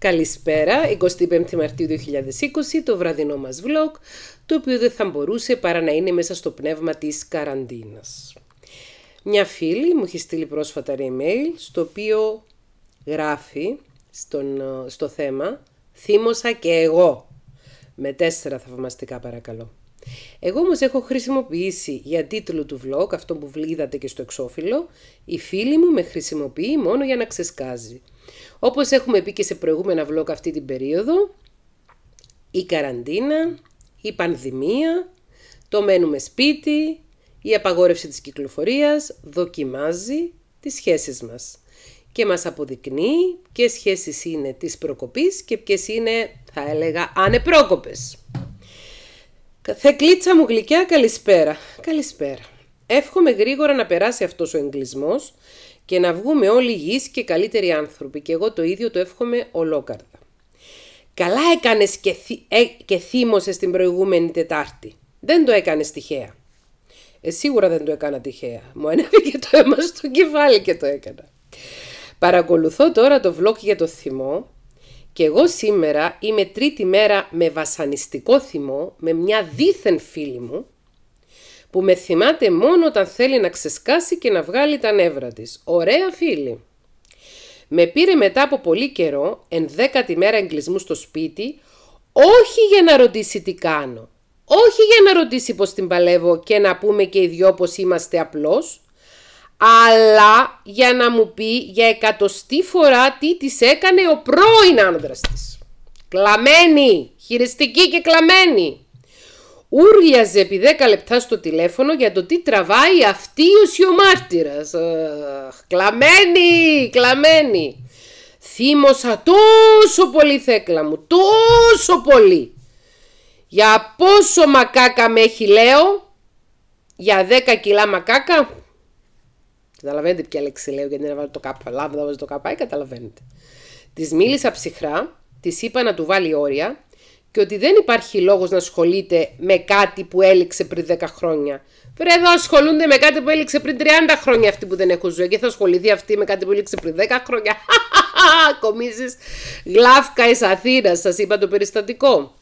Καλησπέρα, 25 25η Μαρτίου 2020, το βραδινό μας vlog, το οποίο δεν θα μπορούσε παρά να είναι μέσα στο πνεύμα της καραντίνας. Μια φίλη μου έχει στείλει πρόσφατα email, στο οποίο γράφει στον, ε, στο θέμα «Θύμωσα και εγώ» με τέσσερα θαυμαστικά παρακαλώ. Εγώ όμως έχω χρησιμοποιήσει για τίτλο του vlog, αυτό που είδατε και στο εξώφυλλο, η φίλη μου με χρησιμοποιεί μόνο για να ξεσκάζει. Όπως έχουμε πει και σε προηγούμενα vlog αυτή την περίοδο, η καραντίνα, η πανδημία, το μένουμε σπίτι, η απαγόρευση της κυκλοφορίας δοκιμάζει τις σχέσεις μας και μας αποδεικνύει ποιες σχέσεις είναι της προκοπής και ποιες είναι, θα έλεγα, ανεπρόκοπες. Θεκλίτσα μου γλυκιά, καλησπέρα. Καλησπέρα. Εύχομαι γρήγορα να περάσει αυτός ο εγκλισμός και να βγούμε όλοι γης και καλύτεροι άνθρωποι και εγώ το ίδιο το εύχομαι ολόκαρδα. Καλά έκανες και, θύ, ε, θύμωσες την προηγούμενη Τετάρτη. Δεν το έκανες τυχαία. Ε, σίγουρα δεν το έκανα τυχαία. Μου ανέβηκε το αίμα στο κεφάλι και το έκανα. Παρακολουθώ τώρα το βλόκ για το θυμό και εγώ σήμερα είμαι τρίτη μέρα με βασανιστικό θυμό με μια δίθεν φίλη μου που με θυμάται μόνο όταν θέλει να ξεσκάσει και να βγάλει τα νεύρα της. Ωραία φίλη! Με πήρε μετά από πολύ καιρό, ενδέκατη μέρα εγκλισμού στο σπίτι, όχι για να ρωτήσει τι κάνω, όχι για να ρωτήσει πως την παλεύω και να πούμε και οι δυο πως είμαστε απλώς, αλλά για να μου πει για εκατοστή φορά τι της έκανε ο πρώην άνδρας της. Κλαμμένη, χειριστική και κλαμμένη ούρλιαζε επί 10 λεπτά στο τηλέφωνο για το τι τραβάει αυτή ο σιωμάρτυρας. Ε, κλαμμένη, κλαμμένη. Θύμωσα τόσο πολύ θέκλα μου, τόσο πολύ. Για πόσο μακάκα με έχει λέω, για 10 κιλά μακάκα. Καταλαβαίνετε ποια λέξη λέω γιατί να βάλω το κάπα, λάβδα το κάπα, καταλαβαίνετε. Της μίλησα ψυχρά, της είπα να του βάλει όρια και ότι δεν υπάρχει λόγος να ασχολείται με κάτι που έληξε πριν 10 χρόνια. Βρε εδώ ασχολούνται με κάτι που έληξε πριν 30 χρόνια αυτοί που δεν έχουν ζωή και θα ασχοληθεί αυτή με κάτι που έληξε πριν 10 χρόνια. Κομίζεις γλάφκα εις Αθήνας, σας είπα το περιστατικό.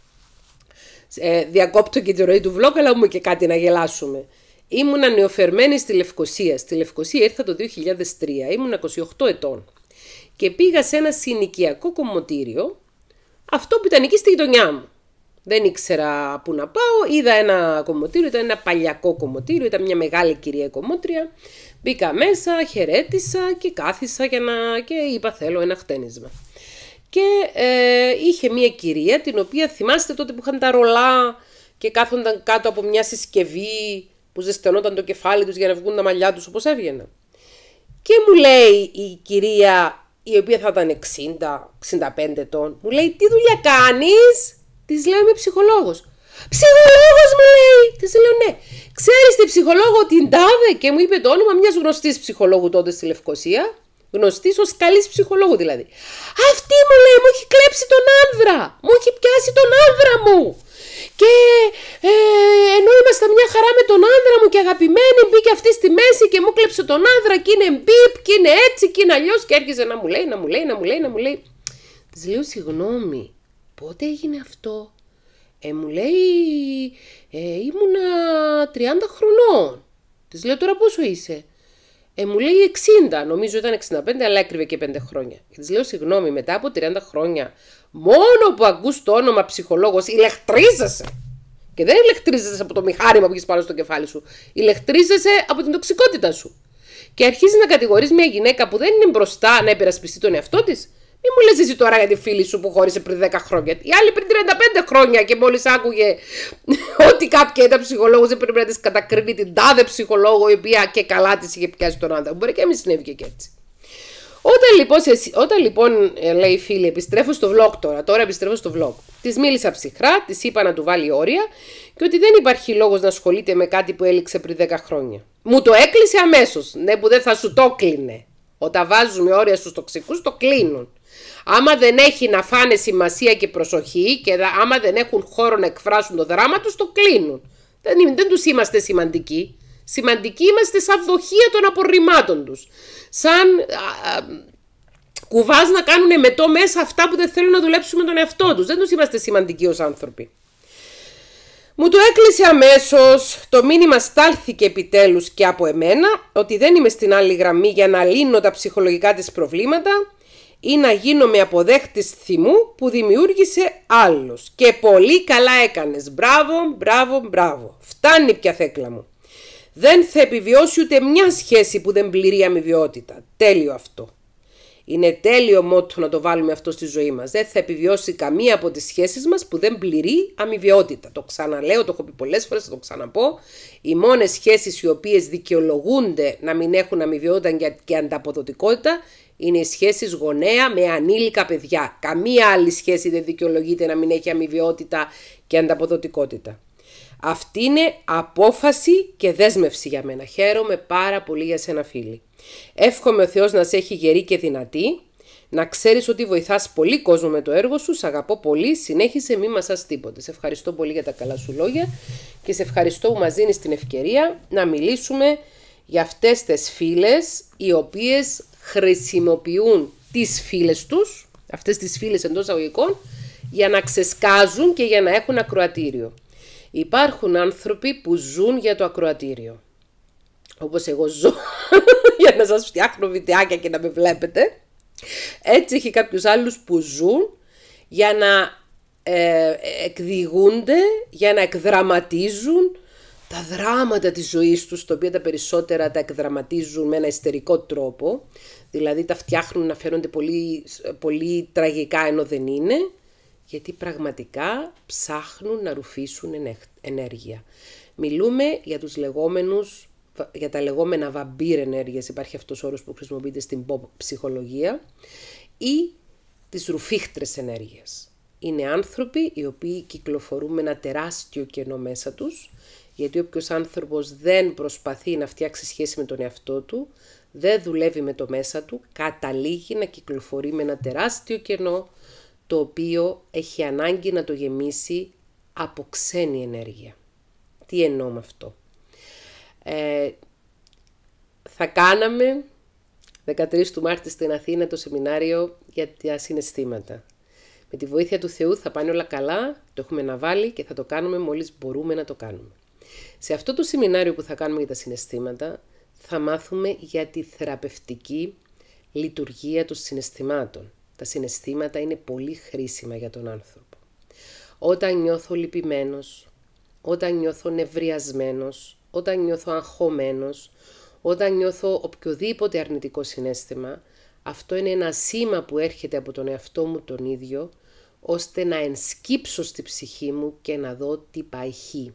Ε, διακόπτω και τη ροή του βλόγκ, αλλά μου και κάτι να γελάσουμε. Ήμουν νεοφερμένη στη Λευκοσία. Στη Λευκοσία ήρθα το 2003, ήμουν 28 ετών. Και πήγα σε ένα συνοικιακό κομμωτήριο αυτό που ήταν εκεί στη γειτονιά μου. Δεν ήξερα πού να πάω. Είδα ένα κομμωτήριο, ήταν ένα παλιακό κομμωτήριο, ήταν μια μεγάλη κυρία κομμότρια. Μπήκα μέσα, χαιρέτησα και κάθισα για να... και είπα θέλω ένα χτένισμα. Και ε, είχε μια κυρία την οποία θυμάστε τότε που είχαν τα ρολά και κάθονταν κάτω από μια συσκευή που ζεστανόταν το κεφάλι τους για να βγουν τα μαλλιά τους όπως έβγαινα. Και μου λέει η κυρία η οποία θα ήταν 60-65 ετών, μου λέει: Τι δουλειά κάνεις, της λέω: Είμαι ψυχολόγος, ψυχολόγος μου λέει! της λέω: Ναι, ξέρεις την ψυχολόγο την τάδε και μου είπε το όνομα μιας γνωστής ψυχολόγου τότε στη Λευκοσία. Γνωστής ως καλής ψυχολόγου δηλαδή. Αυτή μου λέει: Μου έχει κλέψει τον άνδρα! Μου έχει πιάσει τον άνδρα μου! και ε, ενώ ήμασταν μια χαρά με τον άντρα μου και αγαπημένη, μπήκε αυτή στη μέση και μου κλέψε τον άνδρα και είναι μπίπ και είναι έτσι και είναι αλλιώς και έρχεσαι να μου λέει, να μου λέει, να μου λέει, να μου λέει. Της λέω συγγνώμη, πότε έγινε αυτό. Ε, μου λέει, ε, ήμουνα 30 χρονών. Της λέω τώρα πόσο είσαι. Ε, μου λέει 60, νομίζω ήταν 65, αλλά έκρυβε και 5 χρόνια. Και της λέω, συγγνώμη, μετά από 30 χρόνια Μόνο που ακούς το όνομα ψυχολόγος ηλεκτρίζεσαι. Και δεν ηλεκτρίζεσαι από το μηχάνημα που έχεις πάνω στο κεφάλι σου. Ηλεκτρίζεσαι από την τοξικότητα σου. Και αρχίζει να κατηγορείς μια γυναίκα που δεν είναι μπροστά να υπερασπιστεί τον εαυτό της. Μη μου λες εσύ τώρα για τη φίλη σου που χώρισε πριν 10 χρόνια. Η άλλη πριν 35 χρόνια και μόλις άκουγε ότι κάποια ήταν ψυχολόγος, δεν πρέπει να της κατακρίνει την τάδε ψυχολόγο η οποία και καλά της είχε πιάσει τον άνθρωπο. Μπορεί και εμείς συνέβη και έτσι. Όταν λοιπόν, όταν λοιπόν ε, λέει φίλη, επιστρέφω στο vlog τώρα, τώρα επιστρέφω στο vlog. Της μίλησα ψυχρά, της είπα να του βάλει όρια και ότι δεν υπάρχει λόγος να ασχολείται με κάτι που έληξε πριν 10 χρόνια. Μου το έκλεισε αμέσως. Ναι, που δεν θα σου το κλείνε. Όταν βάζουμε όρια στους τοξικούς, το κλείνουν. Άμα δεν έχει να φάνε σημασία και προσοχή και άμα δεν έχουν χώρο να εκφράσουν το δράμα τους, το κλείνουν. Δεν, δεν τους είμαστε σημαντικοί σημαντικοί είμαστε σαν δοχεία των απορριμμάτων τους. Σαν κουβάς να κάνουν μετό μέσα αυτά που δεν θέλουν να δουλέψουν με τον εαυτό τους. Δεν τους είμαστε σημαντικοί ως άνθρωποι. Μου το έκλεισε αμέσως, το μήνυμα στάλθηκε επιτέλους και από εμένα, ότι δεν είμαι στην άλλη γραμμή για να λύνω τα ψυχολογικά της προβλήματα ή να γίνομαι αποδέχτης θυμού που δημιούργησε άλλος. Και πολύ καλά έκανες. Μπράβο, μπράβο, μπράβο. Φτάνει πια θέκλα μου. Δεν θα επιβιώσει ούτε μια σχέση που δεν πληρεί αμοιβιότητα. Τέλειο αυτό. Είναι τέλειο μότο να το βάλουμε αυτό στη ζωή μας. Δεν θα επιβιώσει καμία από τις σχέσεις μας που δεν πληρεί αμοιβιότητα. Το ξαναλέω, το έχω πει πολλές φορές, θα το ξαναπώ. Οι μόνες σχέσεις οι οποίες δικαιολογούνται να μην έχουν αμοιβιότητα και ανταποδοτικότητα είναι οι σχέσεις γονέα με ανήλικα παιδιά. Καμία άλλη σχέση δεν δικαιολογείται να μην έχει αμοιβιότητα και ανταποδοτικότητα. Αυτή είναι απόφαση και δέσμευση για μένα. Χαίρομαι πάρα πολύ για σένα φίλη. Εύχομαι ο Θεός να σε έχει γερή και δυνατή. Να ξέρεις ότι βοηθάς πολύ κόσμο με το έργο σου. Σ' αγαπώ πολύ. Συνέχισε μη μασάς τίποτε. Σε ευχαριστώ πολύ για τα καλά σου λόγια και σε ευχαριστώ που μας δίνεις την ευκαιρία να μιλήσουμε για αυτές τις φίλες οι οποίες χρησιμοποιούν τις φίλες τους, αυτές τις φίλες εντός αγωγικών, για να ξεσκάζουν και για να έχουν ακροατήριο. Υπάρχουν άνθρωποι που ζουν για το ακροατήριο. Όπως εγώ ζω για να σας φτιάχνω βιντεάκια και να με βλέπετε. Έτσι έχει κάποιους άλλους που ζουν για να ε, εκδηγούνται, για να εκδραματίζουν τα δράματα της ζωής τους, τα οποία τα περισσότερα τα εκδραματίζουν με ένα ιστερικό τρόπο, δηλαδή τα φτιάχνουν να φαίνονται πολύ, πολύ τραγικά ενώ δεν είναι, γιατί πραγματικά ψάχνουν να ρουφήσουν ενέργεια. Μιλούμε για τους λεγόμενους για τα λεγόμενα βαμπύρ ενέργειες, υπάρχει αυτός ο όρος που χρησιμοποιείται στην pop ψυχολογία, ή τις ρουφίχτρες ενέργειες. Είναι άνθρωποι οι οποίοι κυκλοφορούν με ένα τεράστιο κενό μέσα τους, γιατί όποιος άνθρωπος δεν προσπαθεί να φτιάξει σχέση με τον εαυτό του, δεν δουλεύει με το μέσα του, καταλήγει να κυκλοφορεί με ένα τεράστιο κενό το οποίο έχει ανάγκη να το γεμίσει από ξένη ενέργεια. Τι εννοώ με αυτό. Ε, θα κάναμε 13 του Μάρτη στην Αθήνα το σεμινάριο για τα συναισθήματα. Με τη βοήθεια του Θεού θα πάνε όλα καλά, το έχουμε να βάλει και θα το κάνουμε μόλις μπορούμε να το κάνουμε. Σε αυτό το σεμινάριο που θα κάνουμε για τα συναισθήματα θα μάθουμε για τη θεραπευτική λειτουργία των συναισθημάτων. Τα συναισθήματα είναι πολύ χρήσιμα για τον άνθρωπο. Όταν νιώθω λυπημένος, όταν νιώθω νευριασμένος, όταν νιώθω αγχωμένος, όταν νιώθω οποιοδήποτε αρνητικό συνέστημα, αυτό είναι ένα σήμα που έρχεται από τον εαυτό μου τον ίδιο, ώστε να ενσκύψω στη ψυχή μου και να δω τι πάει χ.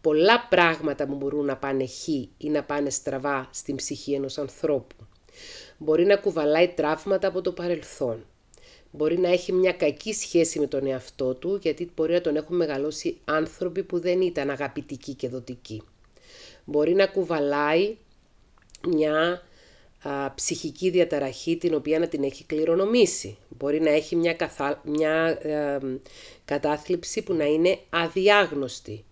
Πολλά πράγματα μου μπορούν να πάνε χ ή να πάνε στραβά στην ψυχή ενός ανθρώπου. Μπορεί να κουβαλάει τραύματα από το παρελθόν. Μπορεί να έχει μια κακή σχέση με τον εαυτό του, γιατί μπορεί να τον έχουν μεγαλώσει άνθρωποι που δεν ήταν αγαπητικοί και δοτικοί. Μπορεί να κουβαλάει μια α, ψυχική διαταραχή την οποία να την έχει κληρονομήσει. Μπορεί να έχει μια, καθα... μια ε, κατάθλιψη που να είναι αδιάγνωστη.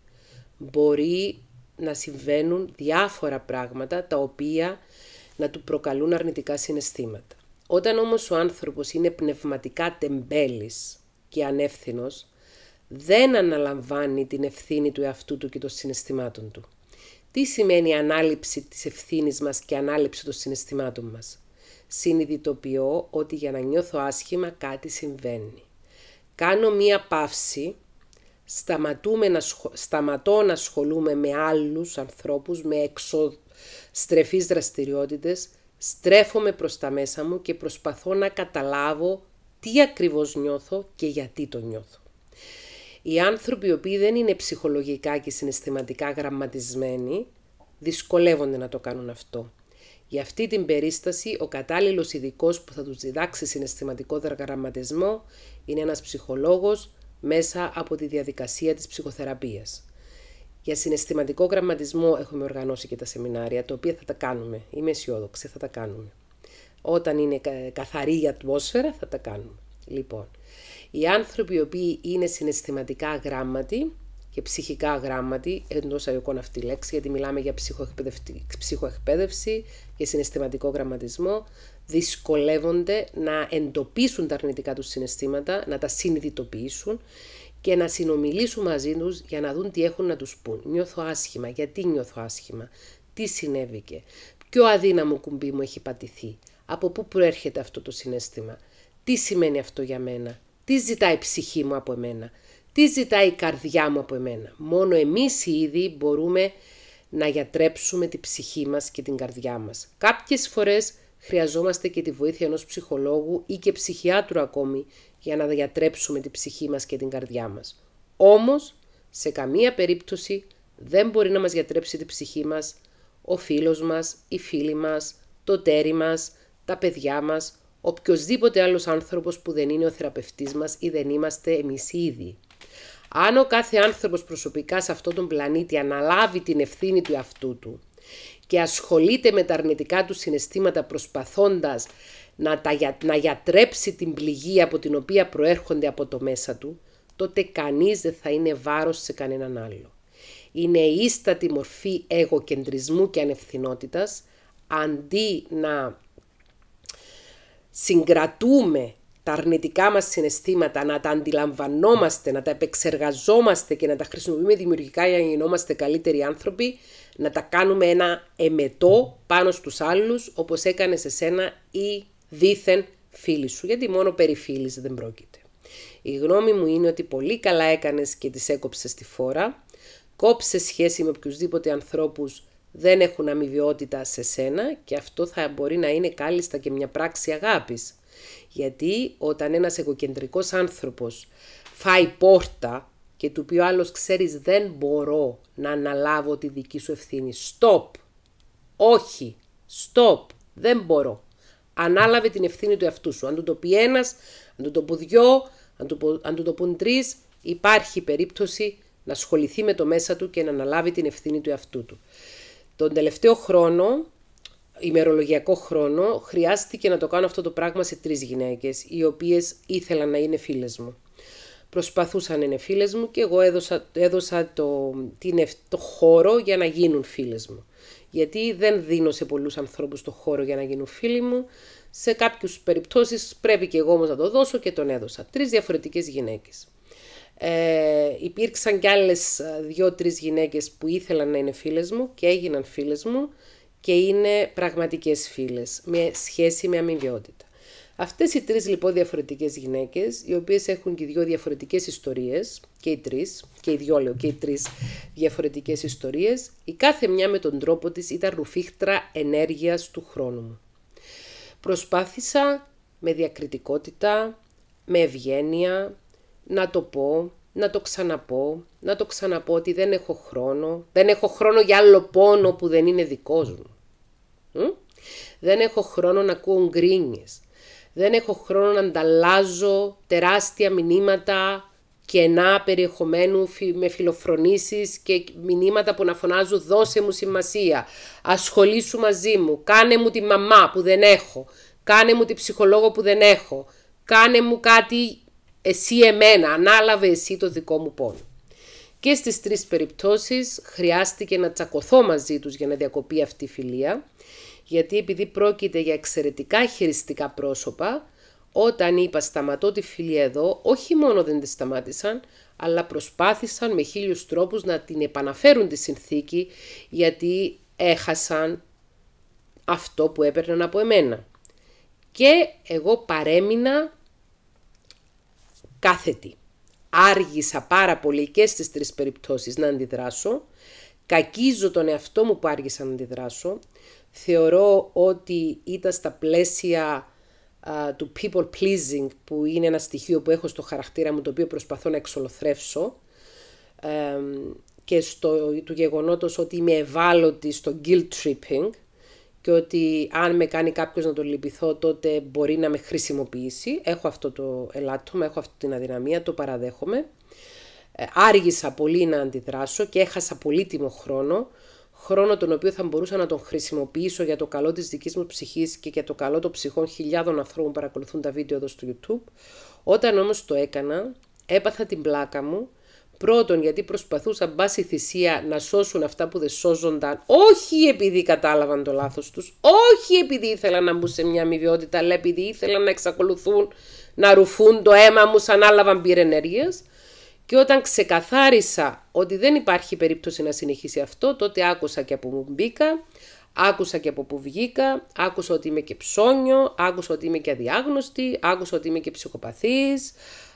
Μπορεί να συμβαίνουν διάφορα πράγματα τα οποία να του προκαλούν αρνητικά συναισθήματα. Όταν όμως ο άνθρωπος είναι πνευματικά τεμπέλης και ανεύθυνος, δεν αναλαμβάνει την ευθύνη του εαυτού του και των συναισθημάτων του. Τι σημαίνει ανάληψη της ευθύνης μας και ανάληψη των συναισθημάτων μας. Συνειδητοποιώ ότι για να νιώθω άσχημα κάτι συμβαίνει. Κάνω μία παύση, σταματούμε να σταματώ να ασχολούμαι με άλλους ανθρώπους, με εξω στρεφείς δραστηριότητες, στρέφομαι προς τα μέσα μου και προσπαθώ να καταλάβω τι ακριβώς νιώθω και γιατί το νιώθω. Οι άνθρωποι οι οποίοι δεν είναι ψυχολογικά και συναισθηματικά γραμματισμένοι δυσκολεύονται να το κάνουν αυτό. Για αυτή την περίσταση ο κατάλληλος ειδικός που θα τους διδάξει συναισθηματικό γραμματισμό είναι ένας ψυχολόγος μέσα από τη διαδικασία της ψυχοθεραπείας. Για συναισθηματικό γραμματισμό έχουμε οργανώσει και τα σεμινάρια, τα οποία θα τα κάνουμε. Είμαι αισιόδοξη, θα τα κάνουμε. Όταν είναι καθαρή η ατμόσφαιρα, θα τα κάνουμε. Λοιπόν, οι άνθρωποι οι οποίοι είναι συναισθηματικά γράμματοι και ψυχικά αγράμματοι, εντό αγιοκών αυτή η λέξη, γιατί μιλάμε για ψυχοεκπαίδευση και συναισθηματικό γραμματισμό, δυσκολεύονται να εντοπίσουν τα αρνητικά τους συναισθήματα, να τα συνειδητοποιήσουν και να συνομιλήσουν μαζί τους για να δουν τι έχουν να τους πούν. Νιώθω άσχημα, γιατί νιώθω άσχημα, τι συνέβηκε, ποιο αδύναμο κουμπί μου έχει πατηθεί, από πού προέρχεται αυτό το συνέστημα, τι σημαίνει αυτό για μένα, τι ζητάει η ψυχή μου από εμένα. Τι ζητάει η καρδιά μου από εμένα. Μόνο εμείς οι ίδιοι μπορούμε να γιατρέψουμε τη ψυχή μας και την καρδιά μας. Κάποιες φορές χρειαζόμαστε και τη βοήθεια ενός ψυχολόγου ή και ψυχιάτρου ακόμη για να διατρέψουμε τη ψυχή μας και την καρδιά μας. Όμως, σε καμία περίπτωση δεν μπορεί να μας γιατρέψει τη ψυχή μας ο φίλος μας, η φίλη μας, το τέρι μας, τα παιδιά μας, οποιοδήποτε άλλος άνθρωπος που δεν είναι ο θεραπευτής μας ή δεν είμαστε εμείς οι ίδιοι. Αν ο κάθε άνθρωπος προσωπικά σε αυτόν τον πλανήτη αναλάβει την ευθύνη του αυτού του και ασχολείται με τα αρνητικά του συναισθήματα προσπαθώντας να, να γιατρέψει την πληγή από την οποία προέρχονται από το μέσα του, τότε κανείς δεν θα είναι βάρος σε κανέναν άλλο. Είναι ίστατη μορφή εγωκεντρισμού και ανευθυνότητας, αντί να συγκρατούμε τα αρνητικά μας συναισθήματα, να τα αντιλαμβανόμαστε, να τα επεξεργαζόμαστε και να τα χρησιμοποιούμε δημιουργικά για να γινόμαστε καλύτεροι άνθρωποι, να τα κάνουμε ένα εμετό πάνω στους άλλους, όπως έκανε σε σένα ή δήθεν φίλη σου, γιατί μόνο περί φίλης δεν πρόκειται. Η γνώμη μου είναι ότι πολύ καλά έκανες και τις έκοψες τη φόρα, κόψε σχέση με οποιουσδήποτε ανθρώπους δεν έχουν αμοιβιότητα σε σένα και αυτό θα μπορεί να είναι κάλλιστα και μια πράξη αγάπης γιατί όταν ένας εγωκεντρικός άνθρωπος φάει πόρτα και του πει ο άλλος ξέρεις δεν μπορώ να αναλάβω τη δική σου ευθύνη. Stop! Όχι! Stop! Δεν μπορώ. Ανάλαβε την ευθύνη του εαυτού σου. Αν του το πει ένας, αν του το πει δυο, αν του, αν του το πούν τρεις, υπάρχει περίπτωση να ασχοληθεί με το μέσα του και να αναλάβει την ευθύνη του εαυτού του. Τον τελευταίο χρόνο ημερολογιακό χρόνο χρειάστηκε να το κάνω αυτό το πράγμα σε τρεις γυναίκες, οι οποίες ήθελαν να είναι φίλες μου. Προσπαθούσαν να είναι φίλες μου και εγώ έδωσα, έδωσα το, την, το χώρο για να γίνουν φίλες μου. Γιατί δεν δίνω σε πολλούς ανθρώπους το χώρο για να γίνουν φίλοι μου. Σε κάποιους περιπτώσεις πρέπει και εγώ όμως να το δώσω και τον έδωσα. Τρεις διαφορετικές γυναίκες. Ε, υπήρξαν κι άλλες ε, δύο-τρεις γυναίκες που ήθελαν να είναι φίλες μου και έγιναν φίλες μου και είναι πραγματικές φίλες με σχέση με αμοιβαιότητα. Αυτές οι τρεις λοιπόν διαφορετικές γυναίκες, οι οποίες έχουν και δύο διαφορετικές ιστορίες, και οι τρεις, και οι δυο λέω, και οι τρεις διαφορετικές ιστορίες, η κάθε μια με τον τρόπο της ήταν ρουφίχτρα ενέργειας του χρόνου μου. Προσπάθησα με διακριτικότητα, με ευγένεια, να το πω, να το ξαναπώ, να το ξαναπώ ότι δεν έχω χρόνο, δεν έχω χρόνο για άλλο πόνο που δεν είναι δικός μου. Δεν έχω χρόνο να ακούω γκρίνιες. Δεν έχω χρόνο να ανταλλάζω τεράστια μηνύματα κενά περιεχομένου με φιλοφρονήσεις και μηνύματα που να φωνάζω «δώσε μου σημασία», «ασχολήσου μαζί μου», «κάνε μου τη μαμά που δεν έχω», «κάνε μου τη ψυχολόγο που δεν έχω», «κάνε μου κάτι εσύ εμένα», «ανάλαβε εσύ το δικό μου πόνο». Και στις τρεις περιπτώσεις χρειάστηκε να τσακωθώ μαζί τους για να διακοπεί αυτή η φιλία γιατί επειδή πρόκειται για εξαιρετικά χειριστικά πρόσωπα, όταν είπα σταματώ τη φιλία εδώ, όχι μόνο δεν τη σταμάτησαν, αλλά προσπάθησαν με χίλιους τρόπους να την επαναφέρουν τη συνθήκη, γιατί έχασαν αυτό που έπαιρναν από εμένα. Και εγώ παρέμεινα κάθετη. Άργησα πάρα πολύ και στις τρεις περιπτώσεις να αντιδράσω. Κακίζω τον εαυτό μου που άργησα να αντιδράσω θεωρώ ότι ήταν στα πλαίσια του people pleasing που είναι ένα στοιχείο που έχω στο χαρακτήρα μου το οποίο προσπαθώ να εξολοθρεύσω και στο, του γεγονότος ότι είμαι ευάλωτη στο guilt tripping και ότι αν με κάνει κάποιος να τον λυπηθώ τότε μπορεί να με χρησιμοποιήσει. Έχω αυτό το ελάττωμα, έχω αυτή την αδυναμία, το παραδέχομαι. Ε, άργησα πολύ να αντιδράσω και έχασα πολύτιμο χρόνο χρόνο τον οποίο θα μπορούσα να τον χρησιμοποιήσω για το καλό της δικής μου ψυχής και για το καλό των ψυχών χιλιάδων ανθρώπων που παρακολουθούν τα βίντεο εδώ στο YouTube. Όταν όμως το έκανα, έπαθα την πλάκα μου, πρώτον γιατί προσπαθούσα μπάση θυσία να σώσουν αυτά που δεν σώζονταν, όχι επειδή κατάλαβαν το λάθος τους, όχι επειδή ήθελαν να μπουν σε μια αμοιβιότητα, αλλά επειδή ήθελαν να εξακολουθούν να ρουφούν το αίμα μου σαν να βαμπύρ ενέργειας. Και όταν ξεκαθάρισα ότι δεν υπάρχει περίπτωση να συνεχίσει αυτό, τότε άκουσα και από που μπήκα, άκουσα και από που βγήκα, άκουσα ότι είμαι και ψώνιο, άκουσα ότι είμαι και αδιάγνωστη, άκουσα ότι είμαι και ψυχοπαθής,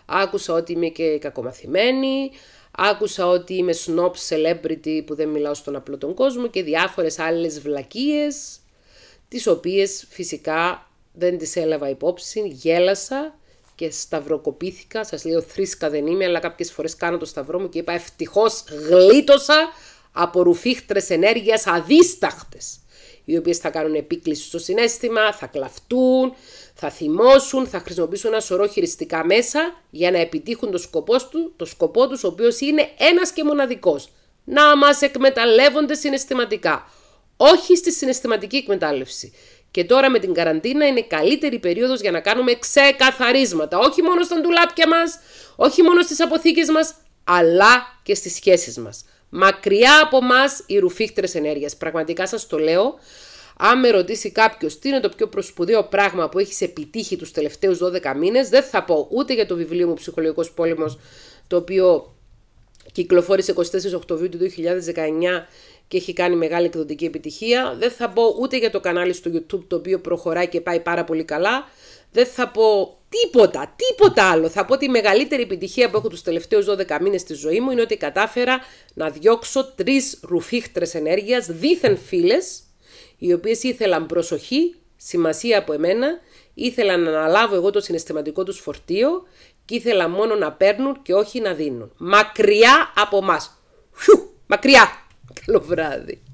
άκουσα ότι είμαι και κακομαθημένη, άκουσα ότι είμαι snob celebrity που δεν μιλάω στον απλό τον κόσμο και διάφορες άλλες βλακίες, τις οποίες φυσικά δεν τις έλαβα υπόψη, γέλασα και σταυροκοπήθηκα. Σας λέω θρήσκα δεν είμαι, αλλά κάποιες φορές κάνω το σταυρό μου και είπα ευτυχώς γλίτωσα από ρουφίχτρες ενέργειας αδίσταχτες, οι οποίες θα κάνουν επίκληση στο συνέστημα, θα κλαφτούν, θα θυμώσουν, θα χρησιμοποιήσουν ένα σωρό χειριστικά μέσα για να επιτύχουν το σκοπός του, το σκοπό τους, ο οποίος είναι ένας και μοναδικός. Να μας εκμεταλλεύονται συναισθηματικά. Όχι στη συναισθηματική εκμετάλλευση. Και τώρα με την καραντίνα είναι καλύτερη περίοδος για να κάνουμε ξεκαθαρίσματα. Όχι μόνο στα ντουλάπια μας, όχι μόνο στις αποθήκες μας, αλλά και στις σχέσεις μας. Μακριά από εμά οι ρουφίχτρες ενέργειας. Πραγματικά σας το λέω. Αν με ρωτήσει κάποιος τι είναι το πιο προσπουδαίο πράγμα που έχεις επιτύχει τους τελευταίους 12 μήνες, δεν θα πω ούτε για το βιβλίο μου Ψυχολογικός Πόλεμος, το οποίο κυκλοφόρησε 24 Οκτωβρίου του 2019 και έχει κάνει μεγάλη εκδοτική επιτυχία. Δεν θα πω ούτε για το κανάλι στο YouTube το οποίο προχωράει και πάει πάρα πολύ καλά. Δεν θα πω τίποτα, τίποτα άλλο. Θα πω ότι η μεγαλύτερη επιτυχία που έχω τους τελευταίους 12 μήνες στη ζωή μου είναι ότι κατάφερα να διώξω τρεις ρουφίχτρες ενέργειας, δίθεν φίλες, οι οποίες ήθελαν προσοχή, σημασία από εμένα, ήθελαν να αναλάβω εγώ το συναισθηματικό τους φορτίο και ήθελα μόνο να παίρνουν και όχι να δίνουν. Μακριά από μας. μακριά. Καλό βράδυ.